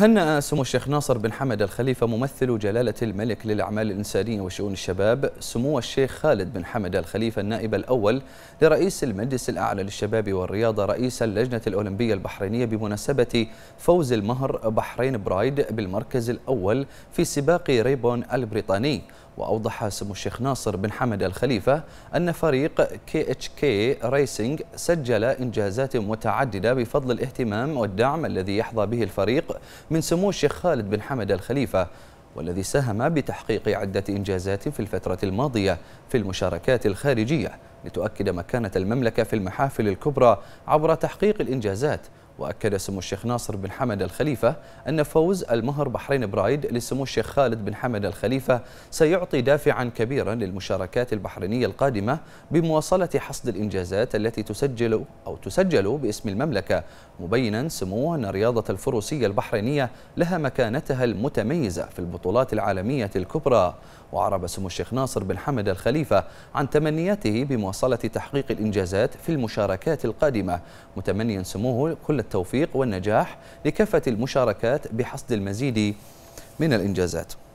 هنأ سمو الشيخ ناصر بن حمد الخليفة ممثل جلالة الملك للأعمال الإنسانية وشؤون الشباب سمو الشيخ خالد بن حمد الخليفة النائب الأول لرئيس المجلس الأعلى للشباب والرياضة رئيس اللجنة الأولمبية البحرينية بمناسبة فوز المهر بحرين برايد بالمركز الأول في سباق ريبون البريطاني وأوضح سمو الشيخ ناصر بن حمد الخليفة أن فريق كي اتش كي ريسنج سجل إنجازات متعددة بفضل الاهتمام والدعم الذي يحظى به الفريق من سمو الشيخ خالد بن حمد الخليفة والذي ساهم بتحقيق عدة إنجازات في الفترة الماضية في المشاركات الخارجية لتؤكد مكانة المملكة في المحافل الكبرى عبر تحقيق الإنجازات وأكد سمو الشيخ ناصر بن حمد الخليفة أن فوز المهر بحرين برايد لسمو الشيخ خالد بن حمد الخليفة سيعطي دافعا كبيرا للمشاركات البحرينية القادمة بمواصلة حصد الإنجازات التي تسجل أو تسجل باسم المملكة مبينا سموه أن رياضة الفروسية البحرينية لها مكانتها المتميزة في البطولات العالمية الكبرى وعرب سمو الشيخ ناصر بن حمد الخليفة عن تمنياته بمواصلة تحقيق الإنجازات في المشاركات القادمة متمنيا سموه كل التوفيق والنجاح لكافة المشاركات بحصد المزيد من الإنجازات